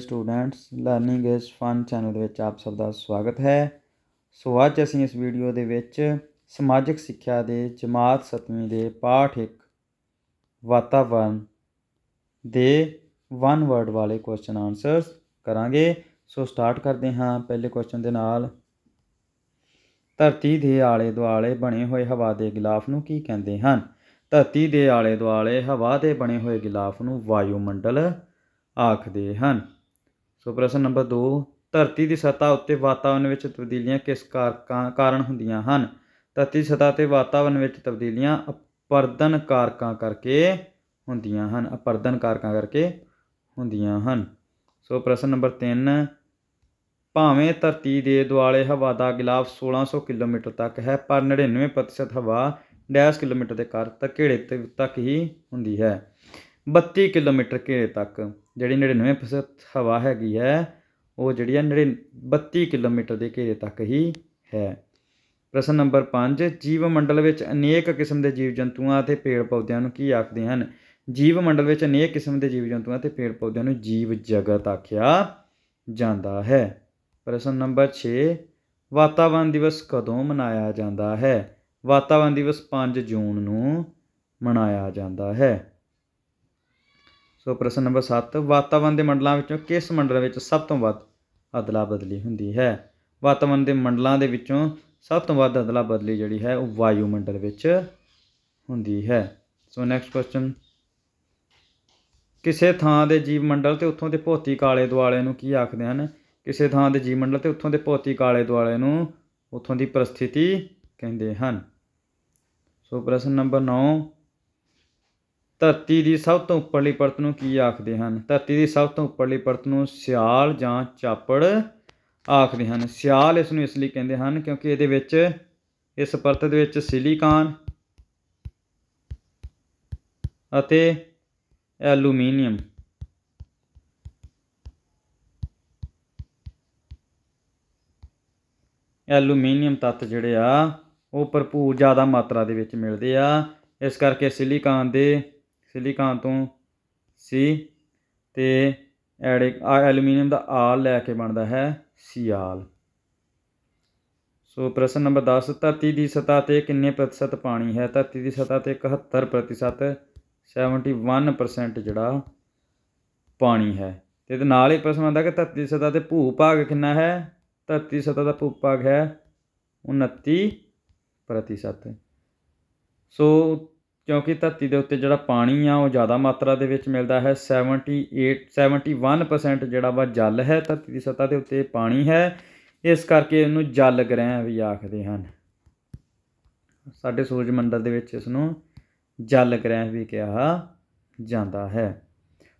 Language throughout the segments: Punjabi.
students learning is fun channel ਦੇ ਵਿੱਚ ਆਪ ਸਭ ਦਾ ਸਵਾਗਤ ਹੈ ਸੋ ਅੱਜ ਅਸੀਂ ਇਸ ਵੀਡੀਓ ਦੇ ਵਿੱਚ ਸਮਾਜਿਕ ਸਿੱਖਿਆ ਦੇ ਜਮਾਤ 7ਵੀਂ ਦੇ ਪਾਠ 1 ਵਾਤਾਵਰਨ ਦੇ ਵਨ ਵਰਡ ਵਾਲੇ ਕੁਐਸਚਨ ਆਨਸਰਸ ਕਰਾਂਗੇ ਸੋ ਸਟਾਰਟ ਕਰਦੇ ਹਾਂ ਪਹਿਲੇ ਕੁਐਸਚਨ ਦੇ ਨਾਲ ਧਰਤੀ ਦੇ ਆਲੇ ਦੁਆਲੇ ਬਣੇ ਹੋਏ ਹਵਾ ਦੇ ਗਿਲਾਫ ਨੂੰ ਕੀ ਕਹਿੰਦੇ ਹਨ ਧਰਤੀ ਦੇ ਆਲੇ ਦੁਆਲੇ ਹਵਾ ਦੇ ਬਣੇ ਹੋਏ ਗਿਲਾਫ ਨੂੰ ਵਾਯੂਮੰਡਲ ਆਖਦੇ ਹਨ ਸੋ ਪ੍ਰਸ਼ਨ ਨੰਬਰ 2 ਧਰਤੀ ਦੀ ਸਤ੍ਹਾ ਉੱਤੇ ਵਾਤਾਵਰਣ ਵਿੱਚ ਤਬਦੀਲੀਆਂ ਕਿਸ ਕਾਰਕਾਂ ਕਾਰਨ ਹੁੰਦੀਆਂ ਹਨ ਧਰਤੀ ਸਤਾ ਸਤ੍ਹਾ ਤੇ ਵਾਤਾਵਰਣ ਵਿੱਚ ਤਬਦੀਲੀਆਂ ਅਪਰਦਨ ਕਾਰਕਾਂ ਕਰਕੇ ਹੁੰਦੀਆਂ ਹਨ ਅਪਰਦਨ ਕਾਰਕਾਂ ਕਰਕੇ ਹੁੰਦੀਆਂ ਹਨ ਸੋ ਪ੍ਰਸ਼ਨ ਨੰਬਰ 3 ਭਾਵੇਂ ਧਰਤੀ ਦੇ ਦੁਆਲੇ ਹਵਾ ਦਾ ਗਿਲਾਫ 1600 ਕਿਲੋਮੀਟਰ ਤੱਕ ਹੈ ਪਰ 99% ਹਵਾ ਡੈਸ਼ ਕਿਲੋਮੀਟਰ ਦੇ ਕਰ ਤੱਕ ਤੱਕ ਹੀ ਹੁੰਦੀ ਹੈ 32 ਕਿਲੋਮੀਟਰ ਘੇਰੇ ਤੱਕ ਜਿਹੜੀ 99% ਹਵਾ ਹੈਗੀ ਹੈ ਉਹ ਜਿਹੜੀ ਹੈ 32 ਕਿਲੋਮੀਟਰ ਦੇ ਘੇਰੇ ਤੱਕ ਹੀ ਹੈ ਪ੍ਰਸ਼ਨ ਨੰਬਰ 5 ਜੀਵ ਮੰਡਲ ਵਿੱਚ ਅਨੇਕ ਕਿਸਮ ਦੇ ਜੀਵ ਜੰਤੂਆਂ ਅਤੇ ਪੇੜ ਪੌਦਿਆਂ ਨੂੰ ਕੀ ਆਖਦੇ ਹਨ ਜੀਵ ਮੰਡਲ ਵਿੱਚ ਅਨੇਕ ਕਿਸਮ ਦੇ ਜੀਵ ਜੰਤੂਆਂ ਅਤੇ ਪੇੜ ਪੌਦਿਆਂ ਨੂੰ ਜੀਵ ਜਗਤ ਆਖਿਆ ਜਾਂਦਾ ਹੈ ਪ੍ਰਸ਼ਨ ਨੰਬਰ 6 ਵਾਤਾਵਰਣ ਦਿਵਸ ਕਦੋਂ ਮਨਾਇਆ ਜਾਂਦਾ ਹੈ ਵਾਤਾਵਰਣ ਦਿਵਸ 5 ਜੂਨ ਨੂੰ ਮਨਾਇਆ ਜਾਂਦਾ ਹੈ ਸੋ ਪ੍ਰਸ਼ਨ ਨੰਬਰ 7 ਵਾਤਾਵਰਣ ਦੇ ਮੰਡਲਾਂ ਵਿੱਚੋਂ ਕਿਸ ਮੰਡਲ ਵਿੱਚ ਸਭ ਤੋਂ ਵੱਧ ਅਦਲਾ ਬਦਲੀ ਹੁੰਦੀ ਹੈ ਵਾਤਾਵਰਣ ਦੇ ਮੰਡਲਾਂ ਦੇ ਵਿੱਚੋਂ ਸਭ ਤੋਂ ਵੱਧ ਅਦਲਾ ਬਦਲੀ ਜਿਹੜੀ ਹੈ ਉਹ ਵਾਯੂ ਮੰਡਲ ਵਿੱਚ ਹੁੰਦੀ ਹੈ ਸੋ ਨੈਕਸਟ ਕੁਐਸਚਨ ਕਿਸੇ ਥਾਂ ਦੇ ਜੀਵ ਮੰਡਲ ਤੇ ਉੱਥੋਂ ਦੇ ਭੌਤਿਕ ਆਲੇ ਦੁਆਲੇ ਨੂੰ ਕੀ ਆਖਦੇ ਹਨ ਕਿਸੇ ਥਾਂ ਦੇ ਜੀਵ ਮੰਡਲ ਤੇ ਉੱਥੋਂ ਦੇ ਭੌਤਿਕ ਆਲੇ ਦੁਆਲੇ ਨੂੰ ਉੱਥੋਂ ਦੀ ਪ੍ਰਸਥਿਤੀ ਕਹਿੰਦੇ ਹਨ ਸੋ ਪ੍ਰਸ਼ਨ ਨੰਬਰ 9 ਧਰਤੀ ਦੀ ਸਭ ਤੋਂ ਉੱਪਰਲੀ ਪਰਤ ਨੂੰ ਕੀ ਆਖਦੇ ਹਨ ਧਰਤੀ ਦੀ ਸਭ ਤੋਂ ਉੱਪਰਲੀ ਪਰਤ ਨੂੰ ਸਿਆਲ ਜਾਂ ਚਾਪੜ ਆਖਦੇ ਹਨ ਸਿਆਲ ਇਸ ਨੂੰ ਇਸ ਲਈ ਕਹਿੰਦੇ ਹਨ ਕਿਉਂਕਿ ਇਹਦੇ ਵਿੱਚ ਇਸ ਪਰਤ ਦੇ ਵਿੱਚ ਸਿਲੀਕਾਨ ਅਤੇ ਐਲੂਮੀਨੀਅਮ ਐਲੂਮੀਨੀਅਮ ਤੱਤ ਜਿਹੜੇ ਆ ਉਹ ਭਰਪੂਰ ਜ਼ਿਆਦਾ ਮਾਤਰਾ ਦੇ ਵਿੱਚ ਮਿਲਦੇ ਆ ਇਸ ਕਰਕੇ ਸਿਲੀਕਾਨ ਦੇ ਸਿਲੀਕਾਨ ਤੋਂ ਸੀ ਤੇ ਐਡਿਕ ਐਲੂਮੀਨੀਅਮ ਦਾ ਆਲ ਲੈ ਕੇ ਬਣਦਾ ਹੈ ਸੀਆਲ ਸੋ ਪ੍ਰਸ਼ਨ ਨੰਬਰ 10 ਧਰਤੀ ਦੀ ਸਤਾ ਤੇ ਕਿੰਨੇ ਪ੍ਰਤੀਸ਼ਤ ਪਾਣੀ ਹੈ ਧਰਤੀ ਦੀ ਸਤਾ ਤੇ 71 ਪ੍ਰਤੀਸ਼ਤ 71% ਜਿਹੜਾ ਪਾਣੀ ਹੈ ਤੇ ਇਹਦੇ ਨਾਲ ਹੀ ਪ੍ਰਸ਼ਨ ਆਉਂਦਾ ਕਿ ਧਰਤੀ ਦੀ ਤੇ ਭੂ ਭਾਗ ਕਿੰਨਾ ਹੈ ਧਰਤੀ ਦੀ ਦਾ ਭੂ ਭਾਗ ਹੈ 29 ਸੋ ਕਿਉਂਕਿ ਧਰਤੀ ਦੇ ਉੱਤੇ ਜਿਹੜਾ ਪਾਣੀ ਆ ਉਹ ਜ਼ਿਆਦਾ ਮਾਤਰਾ ਦੇ ਵਿੱਚ ਮਿਲਦਾ ਹੈ 78 71% ਜਿਹੜਾ ਵਾ ਜਲ ਹੈ ਧਰਤੀ ਦੀ ਸਤ੍ਹਾ ਦੇ ਉੱਤੇ ਪਾਣੀ ਹੈ ਇਸ ਕਰਕੇ ਇਹਨੂੰ ਜਲ ਗ੍ਰਹਿ ਵੀ ਆਖਦੇ ਹਨ ਸਾਡੇ ਸੂਰਜ ਮੰਡਲ ਦੇ ਵਿੱਚ ਇਸ ਨੂੰ ਜਲ ਗ੍ਰਹਿ ਵੀ ਕਿਹਾ ਜਾਂਦਾ ਹੈ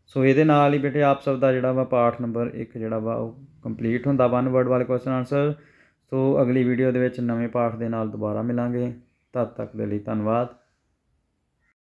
ਸੋ ਇਹਦੇ ਨਾਲ ਹੀ ਬੇਟੇ ਆਪ ਸਭ ਦਾ ਜਿਹੜਾ ਵਾ ਪਾਠ ਨੰਬਰ 1 ਜਿਹੜਾ ਵਾ ਉਹ ਕੰਪਲੀਟ ਹੁੰਦਾ ਵਨ ਵਰਡ ਵਾਲੇ ਕੁਐਸਚਨ ਆਨਸਰ ਸੋ ਅਗਲੀ ਵੀਡੀਓ ਦੇ ਵਿੱਚ ਨਵੇਂ ਪਾਠ ਦੇ ਨਾਲ ਦੁਬਾਰਾ ਮਿਲਾਂਗੇ ਤਦ ਤੱਕ ਦੇ ਲਈ ਧੰਨਵਾਦ